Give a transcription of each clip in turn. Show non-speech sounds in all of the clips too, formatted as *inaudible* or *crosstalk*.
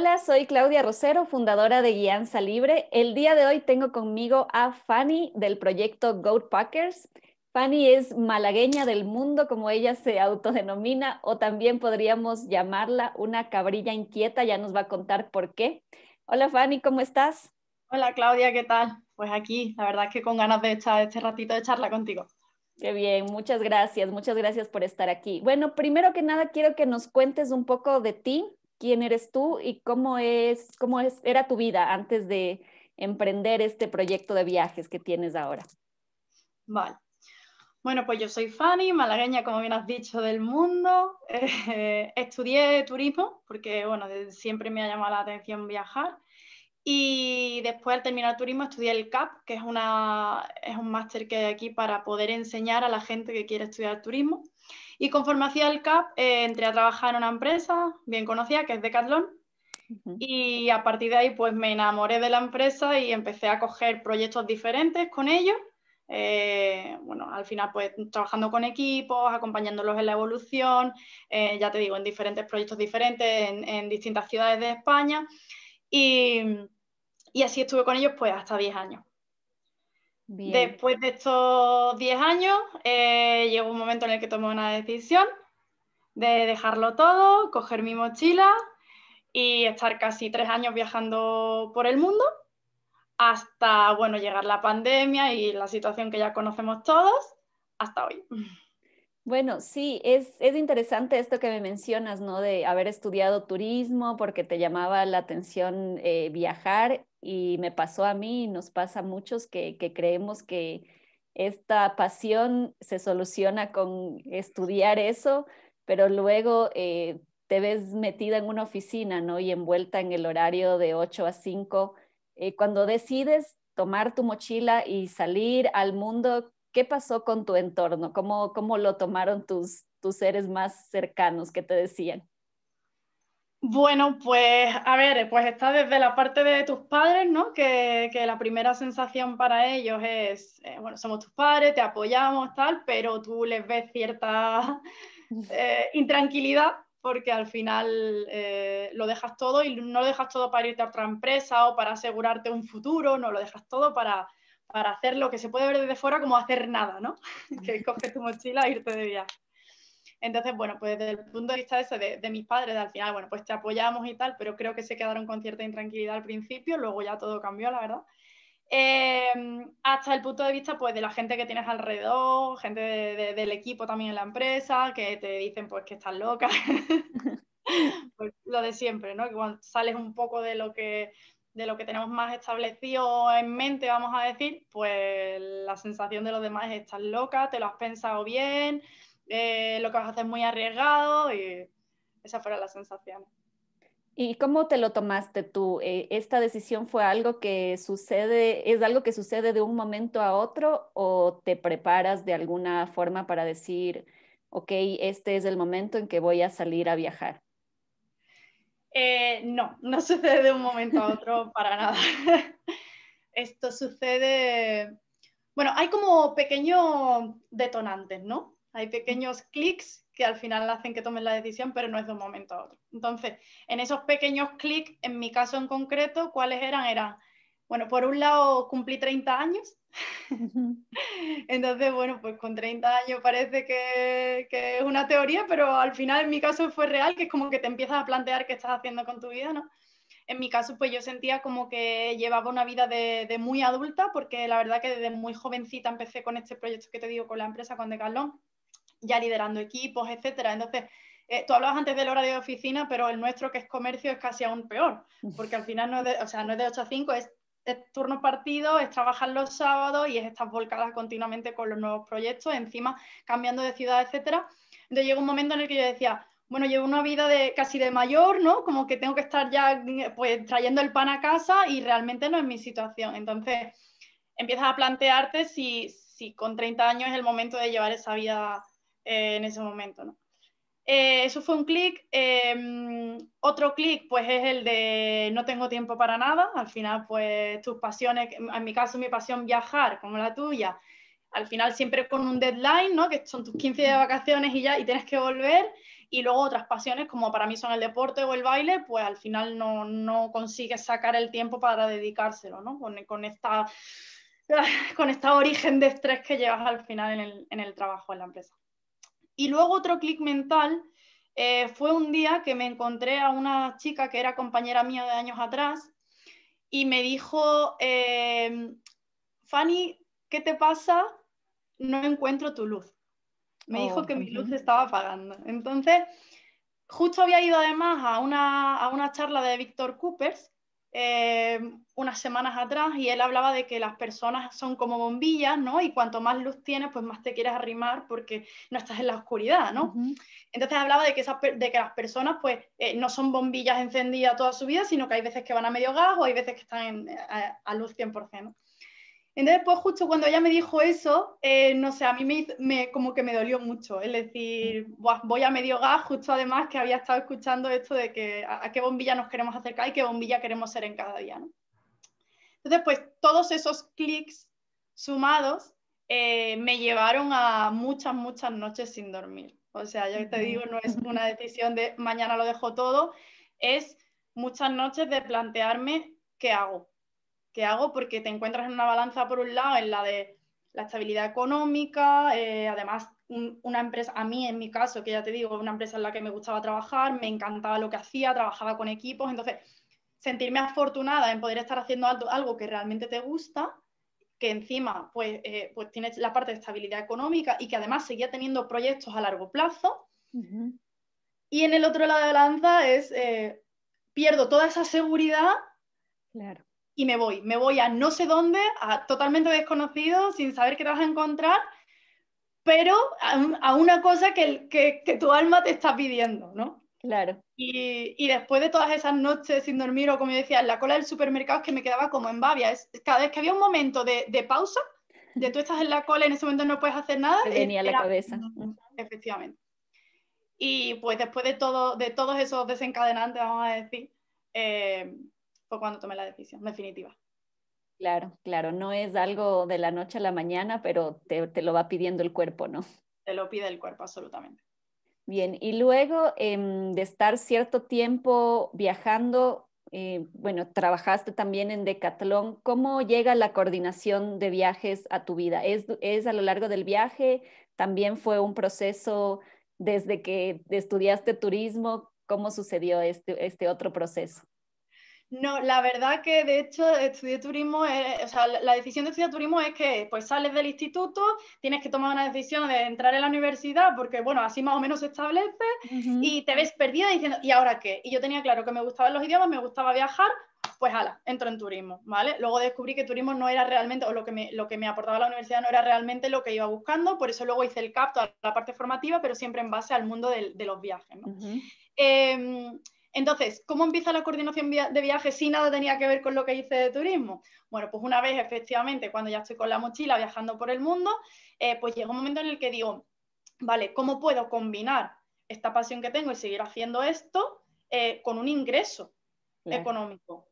Hola, soy Claudia Rosero, fundadora de Guianza Libre. El día de hoy tengo conmigo a Fanny del proyecto Goat Packers. Fanny es malagueña del mundo, como ella se autodenomina, o también podríamos llamarla una cabrilla inquieta, ya nos va a contar por qué. Hola Fanny, ¿cómo estás? Hola Claudia, ¿qué tal? Pues aquí, la verdad que con ganas de echar este ratito de charla contigo. Qué bien, muchas gracias, muchas gracias por estar aquí. Bueno, primero que nada quiero que nos cuentes un poco de ti, quién eres tú y cómo es, cómo era tu vida antes de emprender este proyecto de viajes que tienes ahora. Vale. Bueno, pues yo soy Fanny, malagueña, como bien has dicho, del mundo. *laughs* estudié turismo porque, bueno, siempre me ha llamado la atención viajar. Y después, al terminar turismo, estudié el CAP, que es, una, es un máster que hay aquí para poder enseñar a la gente que quiere estudiar turismo. Y conforme hacía el CAP, eh, entré a trabajar en una empresa bien conocida que es Decathlon. Y a partir de ahí, pues me enamoré de la empresa y empecé a coger proyectos diferentes con ellos. Eh, bueno, al final, pues trabajando con equipos, acompañándolos en la evolución, eh, ya te digo, en diferentes proyectos diferentes, en, distintas ciudades de España. Y, y así estuve con ellos, pues hasta 10 años. Después de estos 10 años, eh, llegó un momento en el que tomé una decisión de dejarlo todo, coger mi mochila y estar casi tres años viajando por el mundo hasta, bueno, llegar la pandemia y la situación que ya conocemos todos hasta hoy. Bueno, sí, es, interesante esto que me mencionas, ¿no? De haber estudiado turismo porque te llamaba la atención eh, viajar y me pasó a mí y nos pasa a muchos que, creemos que esta pasión se soluciona con estudiar eso, pero luego eh, te ves metida en una oficina, ¿no? Y envuelta en el horario de 8 a 5. Eh, cuando decides tomar tu mochila y salir al mundo, ¿qué pasó con tu entorno? ¿Cómo, cómo lo tomaron tus, tus seres más cercanos que te decían? Bueno, pues a ver, pues está desde la parte de tus padres, ¿no? Que, la primera sensación para ellos es, eh, bueno, somos tus padres, te apoyamos, tal, pero tú les ves cierta *laughs* eh, intranquilidad porque al final eh, lo dejas todo y no lo dejas todo para irte a otra empresa o para asegurarte un futuro, no lo dejas todo para, para hacer lo que se puede ver desde fuera como hacer nada, ¿no? *laughs* que coges tu mochila e irte de viaje. Entonces, bueno, pues desde el punto de vista de, de mis padres, al final, bueno, pues te apoyamos y tal, pero creo que se quedaron con cierta intranquilidad al principio, luego ya todo cambió, la verdad. Em, hasta el punto de vista pues, de la gente que tienes alrededor, gente del equipo también en la empresa, que te dicen pues que estás loca, *laughs* pues, lo de siempre, ¿no? cuando sales un poco de lo que de lo que tenemos más establecido en mente, vamos a decir, pues la sensación de los demás es estás loca, te lo has pensado bien, eh, lo que vas a hacer muy arriesgado y esa fue la sensación ¿Y cómo te lo tomaste tú? Eh, ¿Esta decisión fue algo que sucede, es algo que sucede de un momento a otro o te preparas de alguna forma para decir, ok, este es el momento en que voy a salir a viajar? Eh, no, no *laughs* sucede de un momento a otro para nada. *laughs* Esto sucede, bueno, hay como pequeños detonantes, ¿no? Hay pequeños clics que al final hacen que tomen la decisión, pero no es de un momento a otro. Entonces, en esos pequeños clics, en mi caso en concreto, ¿cuáles eran? era bueno, por un lado cumplí 30 años. *laughs* Entonces, bueno, pues con 30 años parece que, es una teoría, pero al final en mi caso fue real, que es como que te empiezas a plantear qué estás haciendo con tu vida, ¿no? En mi caso, pues yo sentía como que llevaba una vida de, de muy adulta, porque la verdad que desde muy jovencita empecé con este proyecto que te digo con la empresa, con Decathlon ya liderando equipos, etcétera. Entonces, eh, tú hablabas antes del horario de oficina, pero el nuestro que es comercio es casi aún peor, porque al final no es de, o sea, no es de 8 a 5, es, turno partido, es trabajar los sábados y es estar volcadas continuamente con los nuevos proyectos, encima cambiando de ciudad, etcétera. Entonces llegó un momento en el que yo decía, bueno, llevo una vida de casi de mayor, ¿no? Como que tengo que estar ya pues trayendo el pan a casa y realmente no es mi situación. Entonces, empiezas a plantearte si, si con 30 años es el momento de llevar esa vida eh, en ese momento. ¿no? Eh, eso fue un clic. Em, otro clic, pues es el de no tengo tiempo para nada. Al final, pues tus pasiones, en mi caso, mi pasión viajar, como la tuya, al final siempre con un deadline, ¿no? Que son tus 15 de vacaciones y ya, y tienes que volver. Y luego otras pasiones, como para mí son el deporte o el baile, pues al final no, consigues sacar el tiempo para dedicárselo, ¿no? Con, con esta *laughs* con esta origen de estrés que llevas al final en el, en el trabajo, en la empresa. Y luego otro clic mental eh, fue un día que me encontré a una chica que era compañera mía de años atrás y me dijo, eh, Fanny, ¿qué te pasa? No encuentro tu luz. Me dijo oh, que mi luz estaba apagando. Entonces, justo había ido además a una, a una charla de Víctor Coopers eh, unas semanas atrás y él hablaba de que las personas son como bombillas, ¿no? Y cuanto más luz tienes, pues más te quieres arrimar porque no estás en la oscuridad, ¿no? Entonces hablaba de que, esas, de que las personas, pues, eh, no son bombillas encendidas toda su vida, sino que hay veces que van a medio gas o hay veces que están eh, a, luz 100%. Entonces, pues justo cuando ella me dijo eso, eh, no sé, a mí me, como que me dolió mucho. Es decir, voy a medio gas, justo además que había estado escuchando esto de que a, qué bombilla nos queremos acercar y qué bombilla queremos ser en cada día. Entonces, pues todos esos clics sumados eh, me llevaron a muchas, muchas noches sin dormir. O sea, yo te digo, no es una decisión de mañana lo dejo todo, es muchas noches de plantearme qué hago, hago? Porque te encuentras en una balanza, por un lado, en la de la estabilidad económica, eh, además una empresa, a mí en mi caso, que ya te digo, una empresa en la que me gustaba trabajar, me encantaba lo que hacía, trabajaba con equipos, entonces sentirme afortunada en poder estar haciendo algo que realmente te gusta, que encima pues, eh, pues tienes la parte de estabilidad económica y que además seguía teniendo proyectos a largo plazo. Y en el otro lado de la balanza es, eh, pierdo toda esa seguridad claro y me voy. Me voy a no sé dónde, a totalmente desconocido, sin saber qué te vas a encontrar, pero a, una cosa que, tu alma te está pidiendo, ¿no? Claro. Y, después de todas esas noches sin dormir, o como decía, en la cola del supermercado es que me quedaba como en babia. Es, cada vez que había un momento de, pausa, de tú estás en la cola y en ese momento no puedes hacer nada. Te venía la cabeza. Mm. Efectivamente. Y pues después de, todo, de todos esos desencadenantes, vamos a decir, eh, fue cuando tomé la decisión definitiva. Claro, claro, no es algo de la noche a la mañana, pero te, lo va pidiendo el cuerpo, ¿no? Te lo pide el cuerpo, absolutamente. Bien, y luego em, de estar cierto tiempo viajando, eh, bueno, trabajaste también en Decathlon, ¿cómo llega la coordinación de viajes a tu vida? ¿Es, a lo largo del viaje? ¿También fue un proceso desde que estudiaste turismo? ¿Cómo sucedió este, este otro proceso? No, la verdad que de hecho estudié turismo, eh, o sea, la decisión de estudiar turismo es que pues sales del instituto, tienes que tomar una decisión de entrar en la universidad porque bueno, así más o menos se establece y te ves perdida diciendo, ¿y ahora qué? Y yo tenía claro que me gustaban los idiomas, me gustaba viajar, pues ala, entro en turismo, ¿vale? Luego descubrí que turismo no era realmente, o lo que, me, lo que me aportaba la universidad no era realmente lo que iba buscando, por eso luego hice el capto a la parte formativa, pero siempre en base al mundo de los viajes, ¿no? Entonces, ¿cómo empieza la coordinación de viajes si nada tenía que ver con lo que hice de turismo? Bueno, pues una vez efectivamente, cuando ya estoy con la mochila viajando por el mundo, eh, pues llega un momento en el que digo, vale, ¿cómo puedo combinar esta pasión que tengo y seguir haciendo esto eh, con un ingreso económico?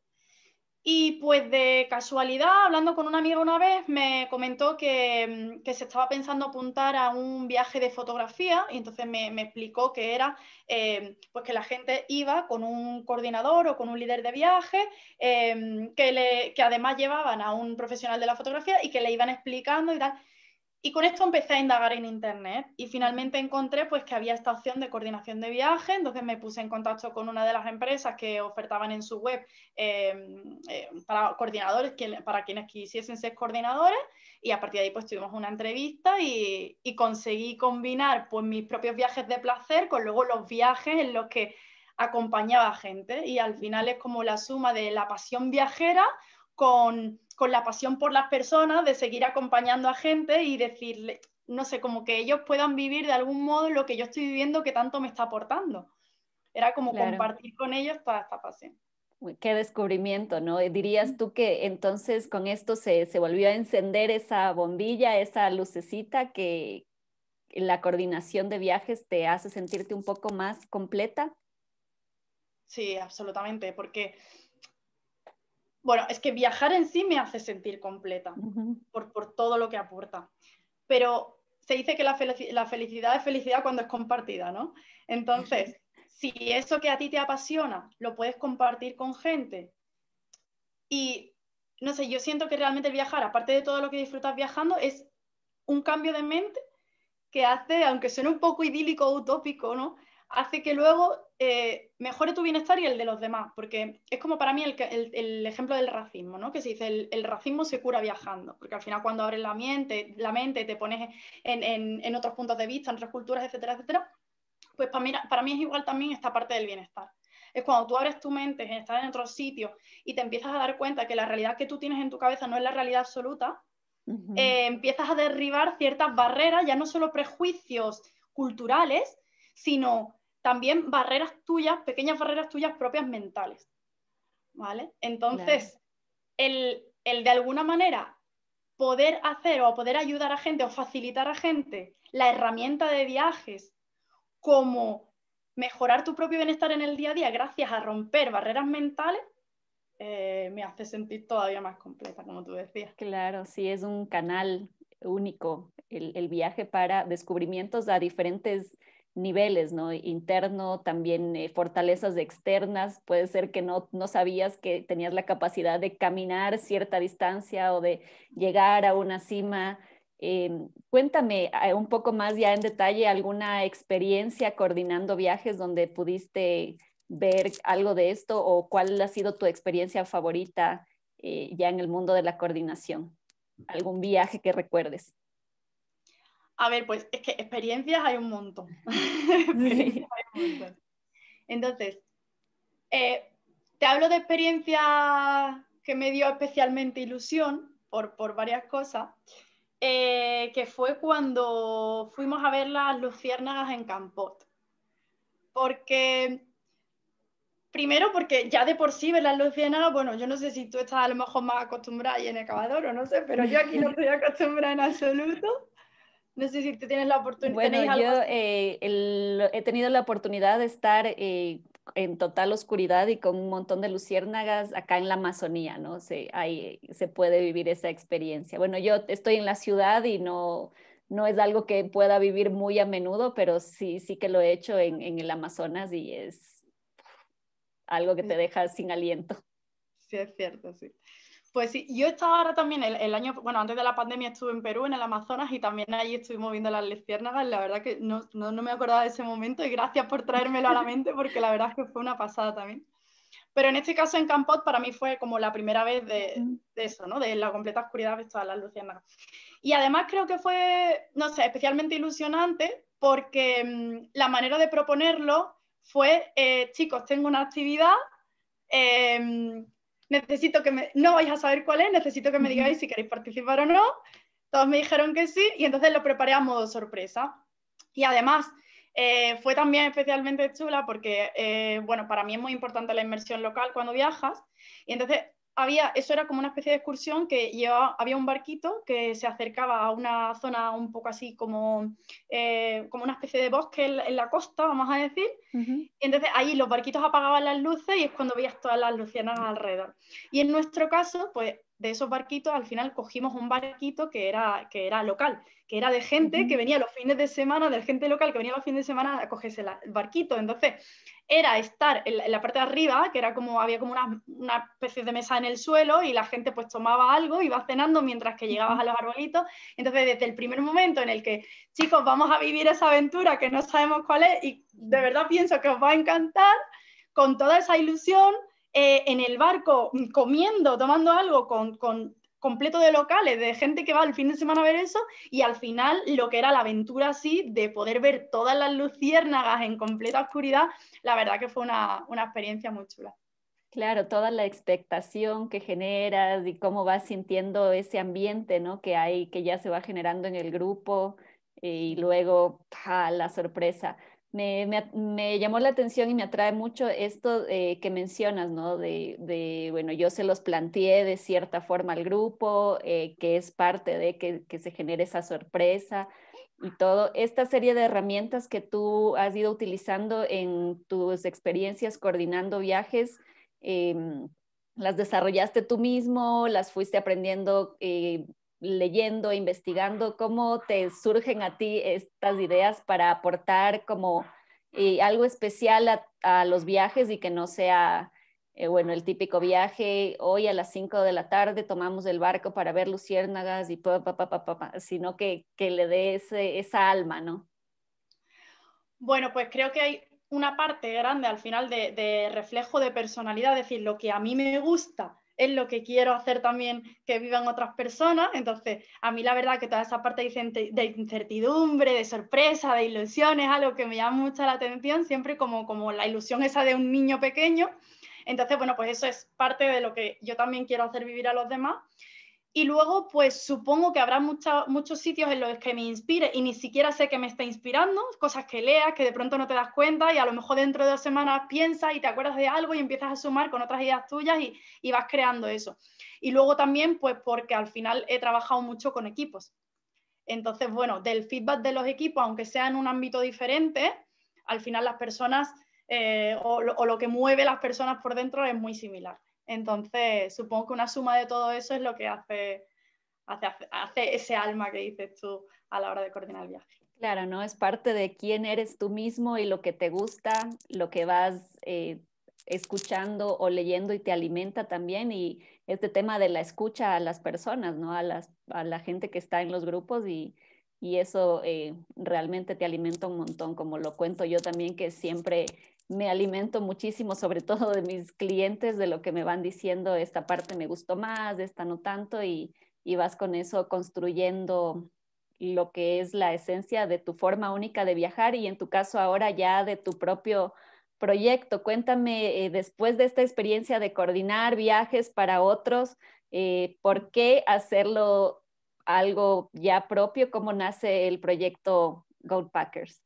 Y pues de casualidad, hablando con una amiga una vez, me comentó que, mm, se estaba pensando apuntar a un viaje de fotografía y entonces me, explicó que era eh, pues que la gente iba con un coordinador o con un líder de viaje, eh, que, le, que además llevaban a un profesional de la fotografía y que le iban explicando y tal. Y con esto empecé a indagar en internet y finalmente encontré pues que había esta opción de coordinación de viaje, entonces me puse en contacto con una de las empresas que ofertaban en su web em, eh, para coordinadores, para quienes quisiesen ser coordinadores y a partir de ahí pues tuvimos una entrevista y, conseguí combinar pues mis propios viajes de placer con luego los viajes en los que acompañaba gente y al final es como la suma de la pasión viajera con, la pasión por las personas, de seguir acompañando a gente y decirle, no sé, como que ellos puedan vivir de algún modo lo que yo estoy viviendo que tanto me está aportando. Era como compartir con ellos toda esta pasión. Qué descubrimiento, ¿no? Dirías tú que entonces con esto se, se, volvió a encender esa bombilla, esa lucecita que la coordinación de viajes te hace sentirte un poco más completa. Sí, absolutamente, porque bueno, es que viajar en sí me hace sentir completa por, todo lo que aporta. Pero se dice que la, felicidad es felicidad cuando es compartida, ¿no? Entonces, *laughs* si eso que a ti te apasiona lo puedes compartir con gente y, no sé, yo siento que realmente el viajar, aparte de todo lo que disfrutas viajando, es un cambio de mente que hace, aunque suene un poco idílico o utópico, ¿no? hace que luego eh, mejore tu bienestar y el de los demás, porque es como para mí el, ejemplo del racismo, ¿no? Que se dice, el, racismo se cura viajando, porque al final cuando abres la mente, la mente te pones en, otros puntos de vista, en otras culturas, etcétera, etcétera, pues para mí, para mí es igual también esta parte del bienestar. Es cuando tú abres tu mente, estás en otro sitio y te empiezas a dar cuenta que la realidad que tú tienes en tu cabeza no es la realidad absoluta, eh, empiezas a derribar ciertas barreras, ya no solo prejuicios culturales, sino también barreras tuyas, pequeñas barreras tuyas propias mentales. ¿Vale? Entonces, el, de alguna manera poder hacer o poder ayudar a gente o facilitar a gente la herramienta de viajes como mejorar tu propio bienestar en el día a día gracias a romper barreras mentales, eh, me hace sentir todavía más completa, como tú decías. Claro, sí, es un canal único el, el viaje para descubrimientos a diferentes niveles, ¿no? Interno, también eh, fortalezas externas, puede ser que no, no sabías que tenías la capacidad de caminar cierta distancia o de llegar a una cima. Em, cuéntame eh, un poco más ya en detalle alguna experiencia coordinando viajes donde pudiste ver algo de esto o cuál ha sido tu experiencia favorita eh, ya en el mundo de la coordinación, algún viaje que recuerdes. A ver, pues es que experiencias hay un montón. *laughs* Entonces, eh, te hablo de experiencias que me dio especialmente ilusión por, varias cosas, eh, que fue cuando fuimos a ver las luciérnagas en Campot. Porque primero porque ya de por sí ver las luciérnagas, bueno, yo no sé si tú estás a lo mejor más acostumbrada y en el o no sé, pero yo aquí no estoy acostumbrada en absoluto. No sé si tienes la oportunidad. Bueno, yo eh, he tenido la oportunidad de estar eh, en total oscuridad y con un montón de luciérnagas acá en la Amazonía, ¿no? Se, ahí se puede vivir esa experiencia. Bueno, yo estoy en la ciudad y no, no es algo que pueda vivir muy a menudo, pero sí, sí que lo he hecho en, en el Amazonas y es algo que te deja sin aliento. Sí, es cierto, sí. Pues sí, yo estaba ahora también, el, año, bueno, antes de la pandemia estuve en Perú, en el Amazonas, y también allí estuvimos viendo las luciérnagas. La verdad que no, me acordaba de ese momento y gracias por traérmelo a la mente porque la verdad es que fue una pasada también. Pero en este caso en Campot para mí fue como la primera vez de, eso, ¿no? De la completa oscuridad de todas las luciérnagas. Y además creo que fue, no sé, especialmente ilusionante porque mm, la manera de proponerlo fue, eh, chicos, tengo una actividad... Eh, necesito que me, no vais a saber cuál es, necesito que me digáis si queréis participar o no. Todos me dijeron que sí y entonces lo preparé a modo sorpresa. Y además eh, fue también especialmente chula porque, eh, bueno, para mí es muy importante la inmersión local cuando viajas. Y entonces eso era como una especie de excursión que llevaba, había un barquito que se acercaba a una zona un poco así como, eh, como una especie de bosque en, la costa, vamos a decir. y entonces ahí los barquitos apagaban las luces y es cuando veías todas las lucianas alrededor. Y en nuestro caso, pues de esos barquitos, al final cogimos un barquito que era, que era local, que era de gente que venía los fines de semana, de gente local que venía los fines de semana a cogerse el barquito. Entonces, era estar en la, parte de arriba, que era como, había como una, una, especie de mesa en el suelo y la gente pues tomaba algo, iba cenando mientras que llegabas a los arbolitos. Entonces, desde el primer momento en el que, chicos, vamos a vivir esa aventura que no sabemos cuál es y de verdad pienso que os va a encantar, con toda esa ilusión eh, en el barco mm, comiendo, tomando algo con, completo de locales, de gente que va el fin de semana a ver eso, y al final lo que era la aventura así, de poder ver todas las luciérnagas en completa oscuridad, la verdad que fue una, experiencia muy chula. Claro, toda la expectación que generas y cómo vas sintiendo ese ambiente ¿no? que hay, que ya se va generando en el grupo eh, y luego la sorpresa me, llamó la atención y me atrae mucho esto eh, que mencionas, ¿no? De, de, bueno, yo se los planteé de cierta forma al grupo, eh, que es parte de que, se genere esa sorpresa y todo. Esta serie de herramientas que tú has ido utilizando en tus experiencias coordinando viajes, em, ¿las desarrollaste tú mismo? ¿Las fuiste aprendiendo eh, leyendo, investigando, ¿cómo te surgen a ti estas ideas para aportar como eh, algo especial a, los viajes y que no sea, eh, bueno, el típico viaje, hoy a las 5 de la tarde tomamos el barco para ver luciérnagas y pa, sino que, que le dé esa alma, ¿no? Bueno, pues creo que hay una parte grande al final de, de reflejo de personalidad, es decir, lo que a mí me gusta es lo que quiero hacer también que vivan otras personas. Entonces, a mí la verdad que toda esa parte de incertidumbre, de sorpresa, de ilusiones, algo que me llama mucho la atención, siempre como, como la ilusión esa de un niño pequeño. Entonces, bueno, pues eso es parte de lo que yo también quiero hacer vivir a los demás. Y luego, pues supongo que habrá muchos sitios en los que me inspire y ni siquiera sé que me está inspirando, cosas que leas, que de pronto no te das cuenta y a lo mejor dentro de dos semanas piensas y te acuerdas de algo y empiezas a sumar con otras ideas tuyas y, vas creando eso. Y luego también, pues porque al final he trabajado mucho con equipos. Entonces, bueno, del feedback de los equipos, aunque sea en un ámbito diferente, al final las personas eh, o lo que mueve las personas por dentro es muy similar. Entonces, supongo que una suma de todo eso es lo que hace, hace, ese alma que dices tú a la hora de coordinar el viaje. Claro, ¿no? Es parte de quién eres tú mismo y lo que te gusta, lo que vas eh, escuchando o leyendo y te alimenta también. Y este tema de la escucha a las personas, ¿no? A, las, a la gente que está en los grupos y, y eso eh, realmente te alimenta un montón, como lo cuento yo también, que siempre me alimento muchísimo, sobre todo de mis clientes, de lo que me van diciendo, esta parte me gustó más, esta no tanto, y, vas con eso construyendo lo que es la esencia de tu forma única de viajar y en tu caso ahora ya de tu propio proyecto. Cuéntame, eh, después de esta experiencia de coordinar viajes para otros, eh, ¿por qué hacerlo algo ya propio? ¿Cómo nace el proyecto Gold Packers?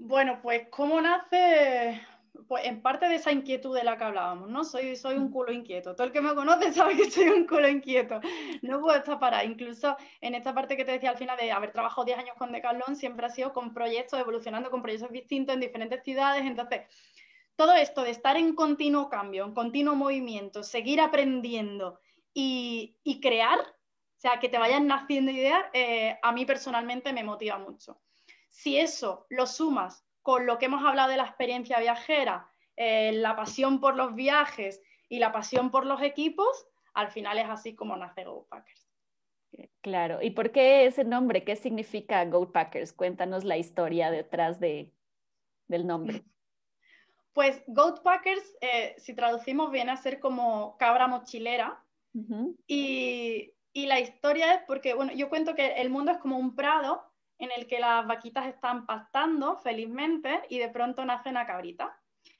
Bueno, pues cómo nace, pues en parte de esa inquietud de la que hablábamos, ¿no? Soy, un mm. culo inquieto. Todo el que me conoce *laughs* sabe que soy un culo inquieto. No puedo estar parada. Incluso en esta parte que te decía al final de haber trabajado 10 años con Decathlon, siempre ha sido con proyectos, evolucionando con proyectos distintos en diferentes ciudades. Entonces, todo esto de estar en continuo cambio, en continuo movimiento, seguir aprendiendo y, y crear, o sea, que te vayan naciendo ideas, eh, a mí personalmente me motiva mucho. Si eso lo sumas con lo que hemos hablado de la experiencia viajera, eh, la pasión por los viajes y la pasión por los equipos, al final es así como nace Goat Packers. Claro, ¿y por qué ese nombre? ¿Qué significa Goat Packers? Cuéntanos la historia detrás del nombre. Pues Goat Packers, eh, si traducimos, viene a ser como cabra mochilera. y, y, la historia es porque, bueno, yo cuento que el mundo es como un prado en el que las vaquitas están pastando felizmente y de pronto nace una cabrita.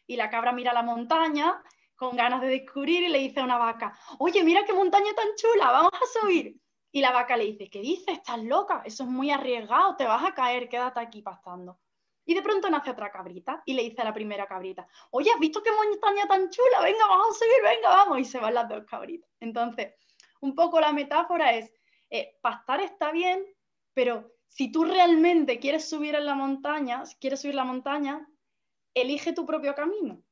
Y la cabra mira la montaña con ganas de descubrir y le dice a una vaca, oye, mira qué montaña tan chula, vamos a subir. Y la vaca le dice, ¿qué dices? Estás loca, eso es muy arriesgado, te vas a caer, quédate aquí pastando. Y de pronto nace otra cabrita y le dice a la primera cabrita, oye, ¿has visto qué montaña tan chula? Venga, vamos a subir, venga, vamos. Y se van las dos cabritas. Entonces, un poco la metáfora es, eh, pastar está bien, pero si tú realmente quieres subir en la montaña, quieres subir la montaña, elige tu propio camino.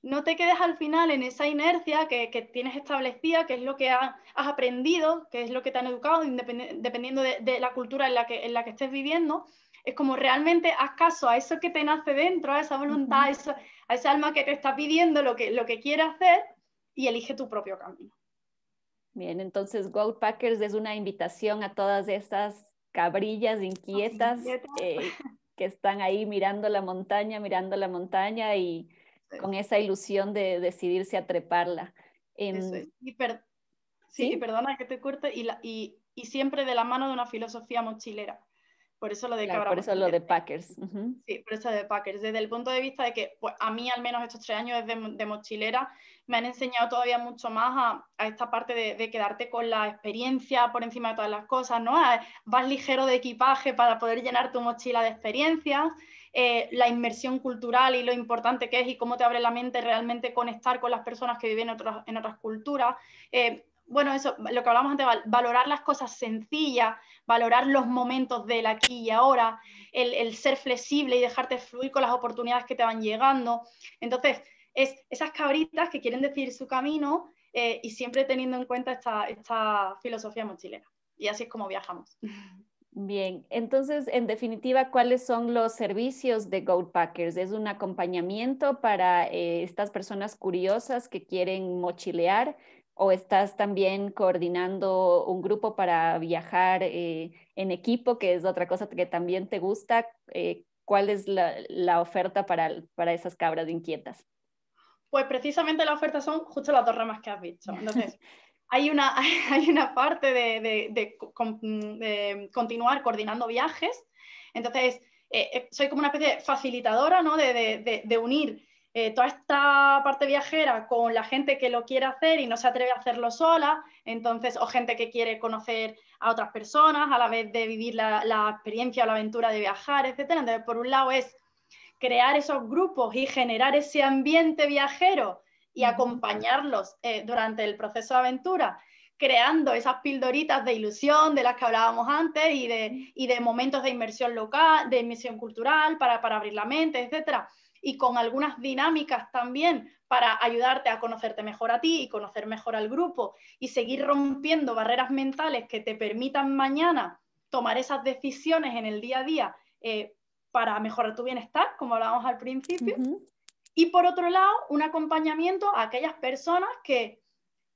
No te quedes al final en esa inercia que, tienes establecida, que es lo que has aprendido, que es lo que te han educado, dependiendo de, la cultura en la, que, estés viviendo. Es como realmente haz caso a eso que te nace dentro, a esa voluntad, a, ese alma que te está pidiendo lo que, lo que quiere hacer y elige tu propio camino. Bien, entonces Gold Packers es una invitación a todas estas cabrillas inquietas eh, que están ahí mirando la montaña, mirando la montaña y con esa ilusión de decidirse a treparla. en em, sí, perdona que te corte, y siempre de la mano de una filosofía mochilera por eso lo de Por de Packers. Sí, por eso de Packers. Desde el punto de vista de que pues, a mí, al menos estos tres años de, mochilera, me han enseñado todavía mucho más a, esta parte de, quedarte con la experiencia por encima de todas las cosas, ¿no? vas ligero de equipaje para poder llenar tu mochila de experiencias, eh, la inmersión cultural y lo importante que es y cómo te abre la mente realmente conectar con las personas que viven en otras, en otras culturas. Eh, bueno, eso, lo que hablamos antes, valorar las cosas sencillas, valorar los momentos del aquí y ahora, el, ser flexible y dejarte fluir con las oportunidades que te van llegando. Entonces, es esas cabritas que quieren decidir su camino eh, y siempre teniendo en cuenta esta, filosofía mochilera. Y así es como viajamos. Bien, entonces, en definitiva, ¿cuáles son los servicios de Goldpackers? Packers? ¿Es un acompañamiento para eh, estas personas curiosas que quieren mochilear? o estás también coordinando un grupo para viajar eh, en equipo, que es otra cosa que también te gusta. Eh, ¿Cuál es la, oferta para, esas cabras inquietas? Pues precisamente la oferta son justo las dos ramas que has dicho. Entonces, *laughs* hay una, *laughs* hay una parte de, continuar coordinando viajes. Entonces, eh, soy como una especie de facilitadora ¿no? de unir eh, toda esta parte viajera con la gente que lo quiere hacer y no se atreve a hacerlo sola, entonces, o gente que quiere conocer a otras personas a la vez de vivir la, experiencia o la aventura de viajar, etc. Entonces, por un lado es crear esos grupos y generar ese ambiente viajero y acompañarlos eh, durante el proceso de aventura, creando esas pildoritas de ilusión de las que hablábamos antes y de, momentos de inmersión local, de inmersión cultural para, para abrir la mente, etcétera y con algunas dinámicas también para ayudarte a conocerte mejor a ti y conocer mejor al grupo y seguir rompiendo barreras mentales que te permitan mañana tomar esas decisiones en el día a día eh, para mejorar tu bienestar, como hablábamos al principio. Y por otro lado, un acompañamiento a aquellas personas que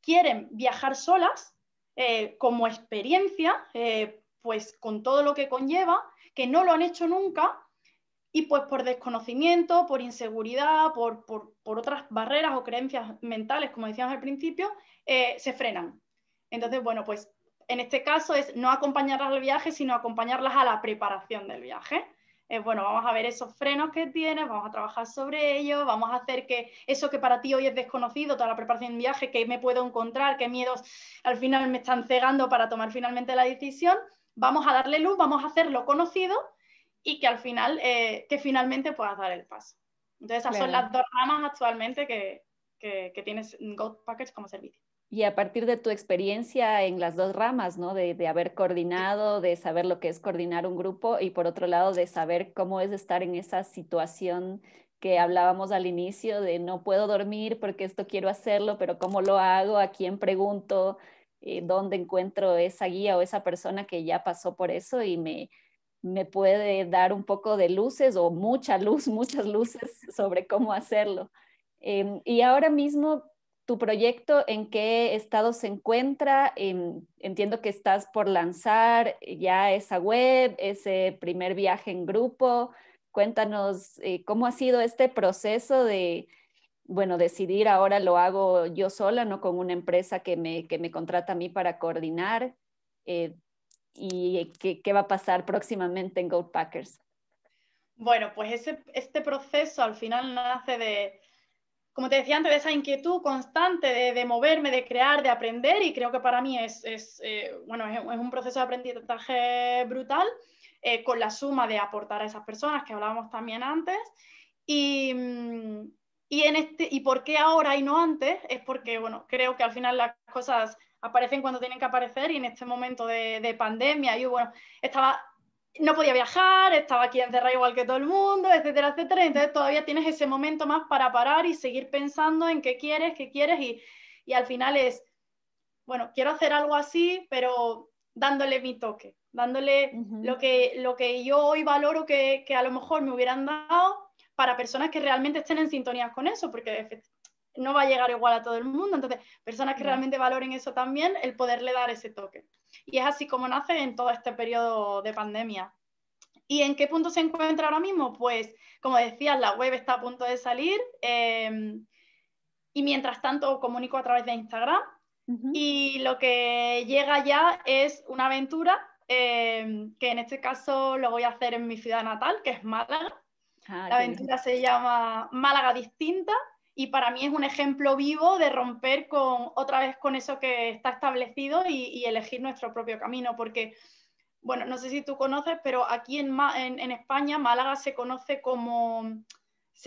quieren viajar solas eh, como experiencia, eh, pues con todo lo que conlleva, que no lo han hecho nunca y pues por desconocimiento, por inseguridad, por, otras barreras o creencias mentales, como decíamos al principio, eh, se frenan. Entonces, bueno, pues en este caso es no acompañarlas al viaje, sino acompañarlas a la preparación del viaje. Es bueno, vamos a ver esos frenos que tienes, vamos a trabajar sobre ellos, vamos a hacer que eso que para ti hoy es desconocido, toda la preparación del viaje, que me puedo encontrar, qué miedos al final me están cegando para tomar finalmente la decisión, vamos a darle luz, vamos a hacerlo conocido y que al final, eh, que finalmente puedas dar el paso. Entonces esas son las dos ramas actualmente que, que, que tienes Gold Package como servicio. Y a partir de tu experiencia en las dos ramas, ¿no? De, haber coordinado, de saber lo que es coordinar un grupo y por otro lado de saber cómo es estar en esa situación que hablábamos al inicio de no puedo dormir porque esto quiero hacerlo, pero cómo lo hago, a quién pregunto, eh, dónde encuentro esa guía o esa persona que ya pasó por eso y me, me puede dar un poco de luces o mucha luz, *laughs* muchas luces sobre cómo hacerlo. Em, y ahora mismo, tu proyecto, ¿en qué estado se encuentra? Em, entiendo que estás por lanzar ya esa web, ese primer viaje en grupo. Cuéntanos eh, cómo ha sido este proceso de, bueno, decidir ahora lo hago yo sola, no con una empresa que me, que me contrata a mí para coordinar. Eh, y qué, qué va a pasar próximamente en Goat Packers? Bueno, pues este proceso al final nace de, como te decía antes, de esa inquietud constante de, moverme, de crear, de aprender, y creo que para mí es, es eh, un proceso de aprendizaje brutal, eh, con la suma de aportar a esas personas que hablábamos también antes. Y, mm, este, por qué ahora y no antes, es porque, creo que al final las cosas aparecen cuando tienen que aparecer y en este momento de, pandemia yo, bueno, estaba, no podía viajar, estaba aquí encerrado igual que todo el mundo, etcétera, etcétera. Entonces todavía tienes ese momento más para parar y seguir pensando en qué quieres, qué quieres y, al final es, bueno, quiero hacer algo así, pero dándole mi toque, dándole lo, que, lo que yo hoy valoro que, a lo mejor me hubieran dado para personas que realmente estén en sintonía con eso, porque no va a llegar igual a todo el mundo. Entonces, personas que realmente valoren eso también, el poderle dar ese toque. Y es así como nace en todo este periodo de pandemia. ¿Y en qué punto se encuentra ahora mismo? Pues, como decías, la web está a punto de salir. Em, y mientras tanto, comunico a través de Instagram. Y lo que llega ya es una aventura, em, que en este caso lo voy a hacer en mi ciudad natal, que es Málaga. Ah, la aventura se llama Málaga Distinta y para mí es un ejemplo vivo de romper con otra vez con eso que está establecido y, elegir nuestro propio camino, porque, bueno, no sé si tú conoces, pero aquí en, en, España Málaga se conoce como,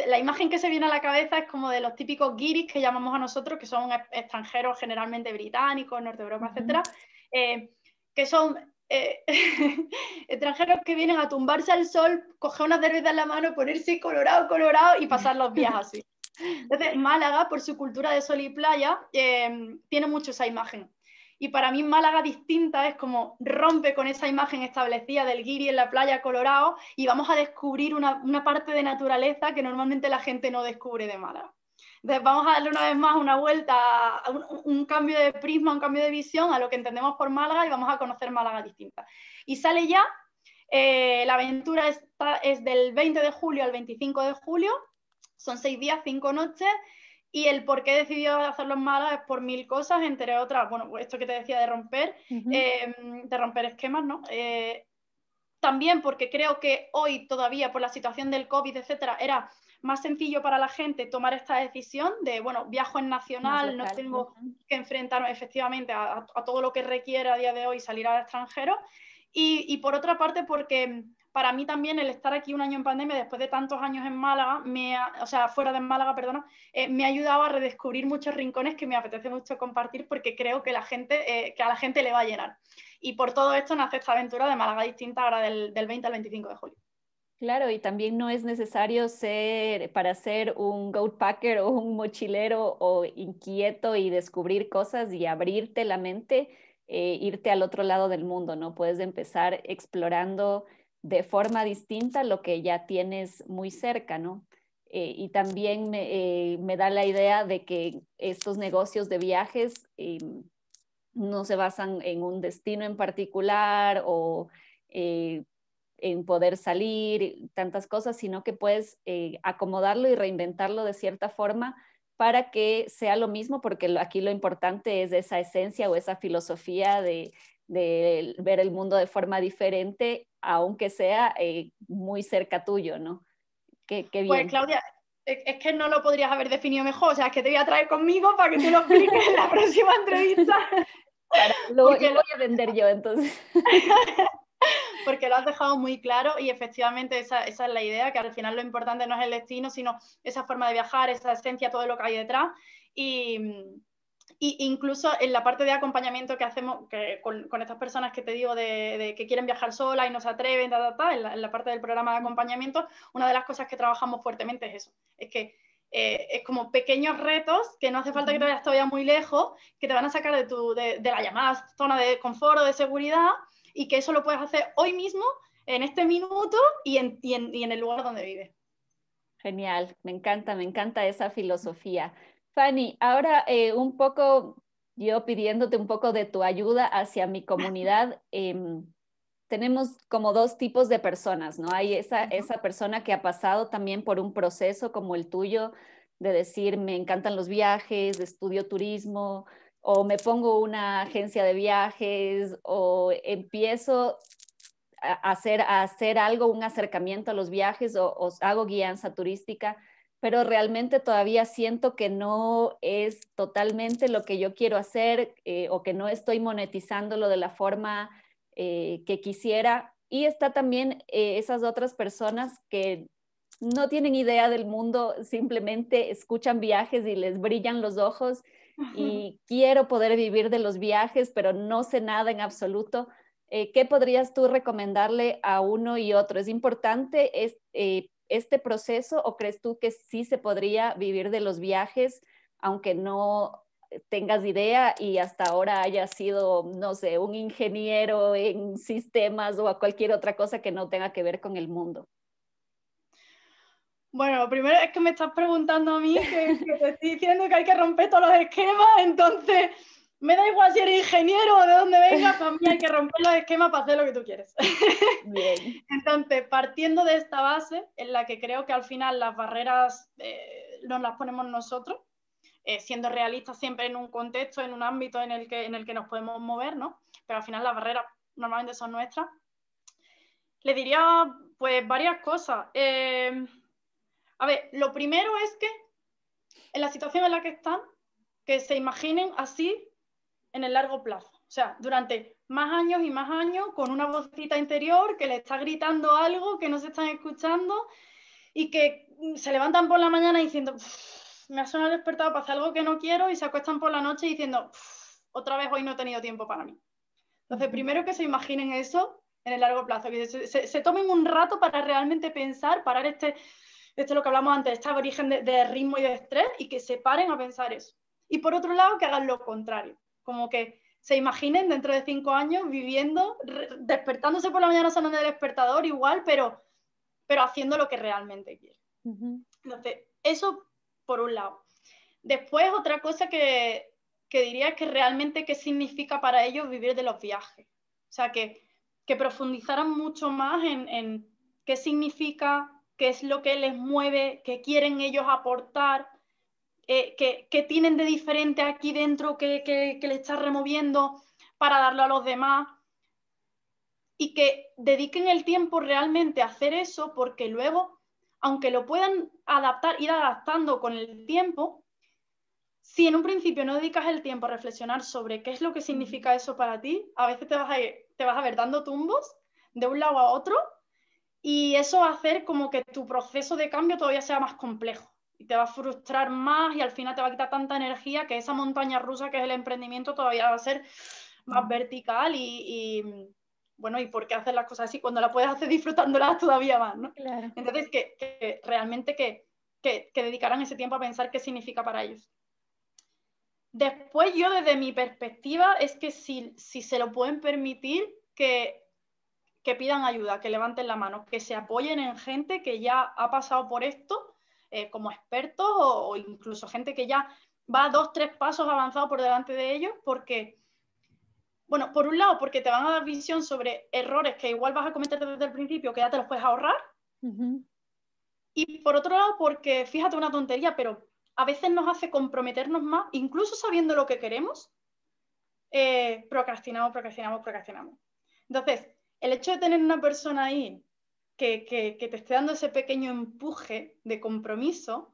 la imagen que se viene a la cabeza es como de los típicos guiris que llamamos a nosotros, que son extranjeros generalmente británicos, norte Europa, etcétera, eh, que son eh, *laughs* extranjeros que vienen a tumbarse al sol, coger una cerveza en la mano, ponerse colorado, colorado y pasar los días *laughs* así. Entonces, Málaga, por su cultura de sol y playa, em, tiene mucho esa imagen. Y para mí Málaga distinta es como rompe con esa imagen establecida del guiri en la playa Colorado y vamos a descubrir una, parte de naturaleza que normalmente la gente no descubre de Málaga. vamos a darle una vez más una vuelta, un, cambio de prisma, un cambio de visión a lo que entendemos por Málaga y vamos a conocer Málaga distinta. Y sale ya, eh, la aventura es del 20 de julio al 25 de julio son seis días, cinco noches. Y el por qué he decidido hacerlo en es por mil cosas, entre otras, bueno, pues esto que te decía de romper, em, de romper esquemas, ¿no? Eh, también porque creo que hoy todavía, por la situación del COVID, etcétera, era más sencillo para la gente tomar esta decisión de, bueno, viajo en nacional, no tengo que enfrentarme efectivamente a, todo lo que requiere a día de hoy salir al extranjero. y por otra parte, porque para mí también el estar aquí un año en pandemia, después de tantos años en Málaga, o sea, fuera de Málaga, perdona, eh, me ha ayudado a redescubrir muchos rincones que me apetece mucho compartir porque creo que, la gente, eh, que a la gente le va a llenar. Y por todo esto nace esta aventura de Málaga Distinta ahora del, 20 al 25 de julio. Claro, y también no es necesario ser para ser un packer o un mochilero o inquieto y descubrir cosas y abrirte la mente, eh, irte al otro lado del mundo, ¿no? Puedes empezar explorando de forma distinta lo que ya tienes muy cerca, ¿no? Eh, y también eh, me, da la idea de que estos negocios de viajes eh, no se basan en un destino en particular o en poder salir, tantas cosas, sino que puedes acomodarlo y reinventarlo de cierta forma para que sea lo mismo, porque aquí lo importante es esa esencia o esa filosofía de, de ver el mundo de forma diferente, aunque sea eh, muy cerca tuyo, ¿no? Qué, pues, bien. Pues Claudia, es que no lo podrías haber definido mejor, o sea, es que te voy a traer conmigo para que tú lo expliques en la próxima entrevista. *laughs* lo, lo, voy a vender yo entonces. *laughs* Porque lo has dejado muy claro y efectivamente esa, esa, es la idea, que al final lo importante no es el destino, sino esa forma de viajar, esa esencia, todo lo que hay detrás. Y, y incluso en la parte de acompañamiento que hacemos con, estas personas que te digo de, que quieren viajar sola y no se atreven, en, la, parte del programa de acompañamiento, una de las cosas que trabajamos fuertemente es eso, es que eh, es como pequeños retos que no hace falta que te vayas todavía muy lejos, que te van a sacar de, tu, de, la llamada zona de confort o de seguridad y que eso lo puedes hacer hoy mismo, en este minuto y y en el lugar donde vives. Genial, me encanta, me encanta esa filosofía. Fanny, ahora eh, un poco yo pidiéndote un poco de tu ayuda hacia mi comunidad. Em, tenemos como dos tipos de personas, ¿no? Hay esa, persona que ha pasado también por un proceso como el tuyo de decir, me encantan los viajes, estudio turismo, o me pongo una agencia de viajes, o empiezo a hacer, algo, un acercamiento a los viajes, o, o hago guianza turística pero realmente todavía siento que no es totalmente lo que yo quiero hacer eh, o que no estoy monetizándolo de la forma eh, que quisiera. Y está también eh, esas otras personas que no tienen idea del mundo, simplemente escuchan viajes y les brillan los ojos y quiero poder vivir de los viajes, pero no sé nada en absoluto. ¿Qué podrías tú recomendarle a uno y otro? Es importante es, este proceso o crees tú que sí se podría vivir de los viajes, aunque no tengas idea y hasta ahora haya sido, no sé, un ingeniero en sistemas o a cualquier otra cosa que no tenga que ver con el mundo? Bueno, primero es que me estás preguntando a mí que te estoy diciendo que hay que romper todos los esquemas, entonces me da igual si eres ingeniero o de dónde vengas, también hay que romper los esquemas para hacer lo que tú quieres. *laughs* Bien. Entonces, partiendo de esta base, en la que creo que al final las barreras eh, nos las ponemos nosotros, eh, siendo realistas siempre en un contexto, en un ámbito en el, que, en el que nos podemos mover, ¿no? Pero al final las barreras normalmente son nuestras. Le diría, pues, varias cosas. Eh, a ver, lo primero es que en la situación en la que están, que se imaginen así en el largo plazo. O sea, durante más años y más años con una vocita interior que le está gritando algo que no se están escuchando y que mm, se levantan por la mañana diciendo, me ha sonado despertado para hacer algo que no quiero y se acuestan por la noche diciendo, otra vez hoy no he tenido tiempo para mí. Entonces, primero que se imaginen eso en el largo plazo, que se, tomen un rato para realmente pensar, parar este, esto lo que hablamos antes, este origen de ritmo y de estrés y que se paren a pensar eso. Y por otro lado, que hagan lo contrario como que se imaginen dentro de cinco años viviendo, despertándose por la mañana sonando el despertador igual, pero, pero haciendo lo que realmente quieren. Entonces, eso por un lado. Después, otra cosa que, que diría es que realmente qué significa para ellos vivir de los viajes. O sea, que, que profundizaran mucho más en, en qué significa, qué es lo que les mueve, qué quieren ellos aportar eh, ¿Qué que, tienen de diferente aquí dentro que, le estás removiendo para darlo a los demás. Y que dediquen el tiempo realmente a hacer eso porque luego, aunque lo puedan adaptar, ir adaptando con el tiempo, si en un principio no dedicas el tiempo a reflexionar sobre qué es lo que significa eso para ti, a veces te vas te vas a ver dando tumbos de un lado a otro y eso va a hacer como que tu proceso de cambio todavía sea más complejo y te va a frustrar más y al final te va a quitar tanta energía que esa montaña rusa que es el emprendimiento todavía va a ser más mm. vertical y, bueno, ¿y por qué hacer las cosas así cuando las puedes hacer *laughs* disfrutándolas todavía más? ¿no? Entonces, que, realmente que, que, dedicaran ese tiempo a pensar qué significa para ellos. Después yo desde mi perspectiva es que si, si se lo pueden permitir, que, que pidan ayuda, que levanten la mano, que se apoyen en gente que ya ha pasado por esto eh, como expertos o, incluso gente que ya va dos, tres pasos avanzados por delante de ellos, porque, bueno, por un lado, porque te van a dar visión sobre errores que igual vas a cometer desde el principio, que ya te los puedes ahorrar. Y por otro lado, porque fíjate una tontería, pero a veces nos hace comprometernos más, incluso sabiendo lo que queremos, eh, procrastinamos, procrastinamos, procrastinamos. Entonces, el hecho de tener una persona ahí que, te esté dando ese pequeño empuje de compromiso,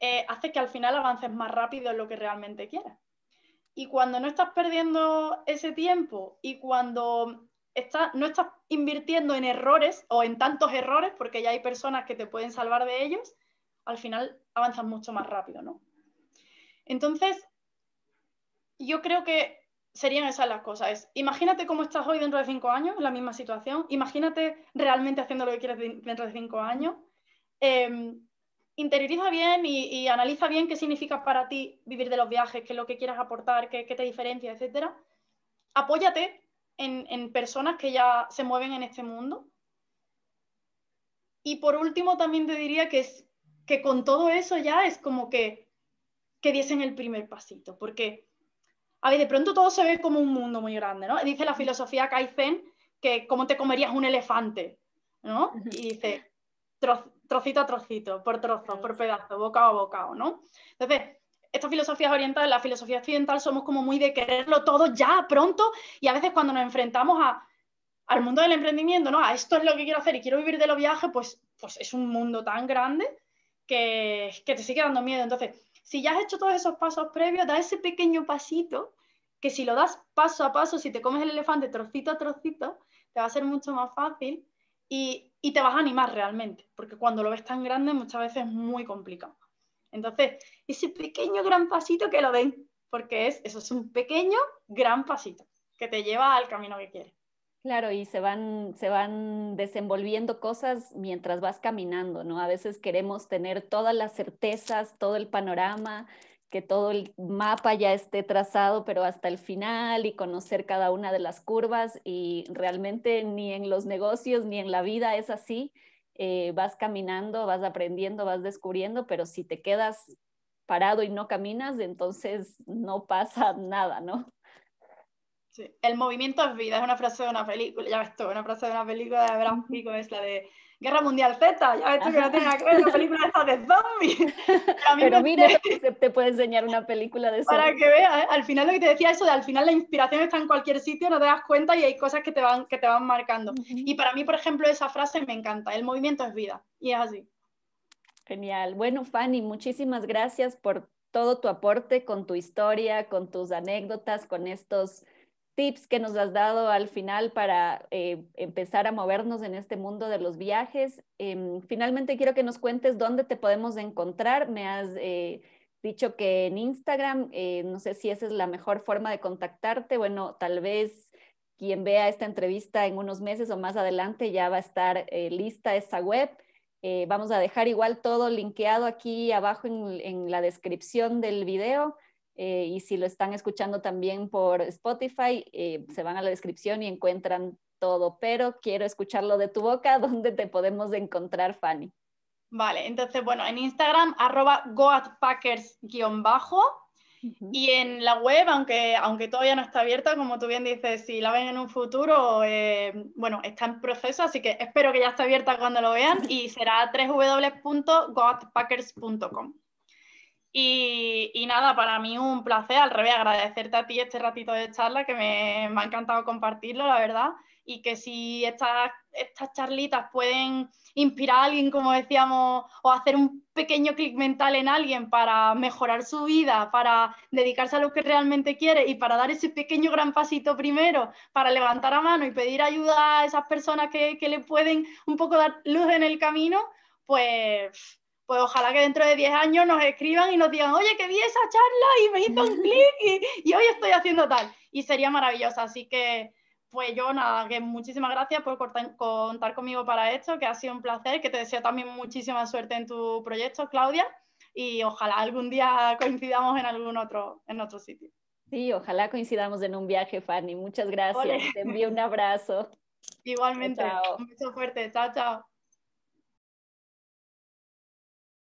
eh, hace que al final avances más rápido en lo que realmente quieras. Y cuando no estás perdiendo ese tiempo y cuando no estás invirtiendo en errores o en tantos errores, porque ya hay personas que te pueden salvar de ellos, al final avanzas mucho más rápido, Entonces, yo creo que serían esas las cosas. imagínate cómo estás hoy dentro de cinco años, en la misma situación. Imagínate realmente haciendo lo que quieres dentro de cinco años. Em, interioriza bien y, analiza bien qué significa para ti vivir de los viajes, qué es lo que quieras aportar, qué, te diferencia, etc. Apóyate en, en personas que ya se mueven en este mundo. Y por último, también te diría que, es, que con todo eso ya es como que, que diesen el primer pasito, porque a ver, de pronto todo se ve como un mundo muy grande, ¿no? Dice la filosofía Kaizen que como te comerías un elefante, ¿no? Y dice trocito a trocito, por trozo, por pedazo, bocado a bocado, ¿no? Entonces, estas filosofías orientales, la filosofía occidental, somos como muy de quererlo todo ya, pronto, y a veces cuando nos enfrentamos al mundo del emprendimiento, ¿no? A esto es lo que quiero hacer y quiero vivir de los viajes, pues, pues es un mundo tan grande que, que te sigue dando miedo. Entonces, si ya has hecho todos esos pasos previos, da ese pequeño pasito, que si lo das paso a paso, si te comes el elefante trocito a trocito, te va a ser mucho más fácil y, te vas a animar realmente, porque cuando lo ves tan grande muchas veces es muy complicado. Entonces, ese pequeño gran pasito que lo den, porque es, eso es un pequeño gran pasito que te lleva al camino que quieres. Claro, y se van, se van desenvolviendo cosas mientras vas caminando, ¿no? A veces queremos tener todas las certezas, todo el panorama, que todo el mapa ya esté trazado, pero hasta el final y conocer cada una de las curvas y realmente ni en los negocios ni en la vida es así. Eh, vas caminando, vas aprendiendo, vas descubriendo, pero si te quedas parado y no caminas, entonces no pasa *laughs* nada, ¿no? El movimiento es vida, es una frase de una película, ya ves tú, una frase de una película de Abraham Pico es la de Guerra Mundial Z, ya ves tú que no tiene la película esta de zombies. Pero mira, *laughs* te, puede enseñar una película de zombies. Para que veas, ¿eh? al final lo que te decía eso, de al final la inspiración está en cualquier sitio, no te das cuenta y hay cosas que te van, que te van marcando. Y para mí, por ejemplo, esa frase me encanta, el movimiento es vida, y es así. Genial. Bueno, Fanny, muchísimas gracias por todo tu aporte con tu historia, con tus anécdotas, con estos tips que nos has dado al final para eh, empezar a movernos en este mundo de los viajes. Em, finalmente quiero que nos cuentes dónde te podemos encontrar. Me has eh, dicho que en Instagram, eh, no sé si esa es la mejor forma de contactarte. Bueno, tal vez quien vea esta entrevista en unos meses o más adelante ya va a estar lista esa web. vamos a dejar igual todo linkeado aquí abajo en la descripción del video. Eh, y si lo están escuchando también por Spotify, eh, se van a la descripción y encuentran todo. Pero quiero escucharlo de tu boca, *laughs* ¿dónde te podemos encontrar, Fanny? Vale, entonces, bueno, en Instagram, arroba goatpackers Y en la web, aunque, aunque todavía no está abierta, como tú bien dices, si la ven en un futuro, eh, bueno, está en proceso, así que espero que ya esté abierta cuando lo vean *laughs* y será www.goatpackers.com y, nada, para mí un placer, al revés, agradecerte a ti este ratito de charla, que me, ha encantado compartirlo, la verdad, y que si estas, estas charlitas pueden inspirar a alguien, como decíamos, o hacer un pequeño clic mental en alguien para mejorar su vida, para dedicarse a lo que realmente quiere y para dar ese pequeño gran pasito primero, para levantar a mano y pedir ayuda a esas personas que le pueden un poco dar luz en el camino, pues pues ojalá que dentro de 10 años nos escriban y nos digan, oye, que vi esa charla y me hizo un *laughs* clic y, hoy estoy haciendo tal. Y sería maravilloso. Así que, pues yo nada, que muchísimas gracias por contar conmigo para esto, que ha sido un placer, que te deseo también muchísima suerte en tu proyecto, Claudia, y ojalá algún día coincidamos en algún otro, en otro sitio. Sí, ojalá coincidamos en un viaje, Fanny. Muchas gracias. Te envío un abrazo. *laughs* Igualmente. Un fuerte. Chao, chao.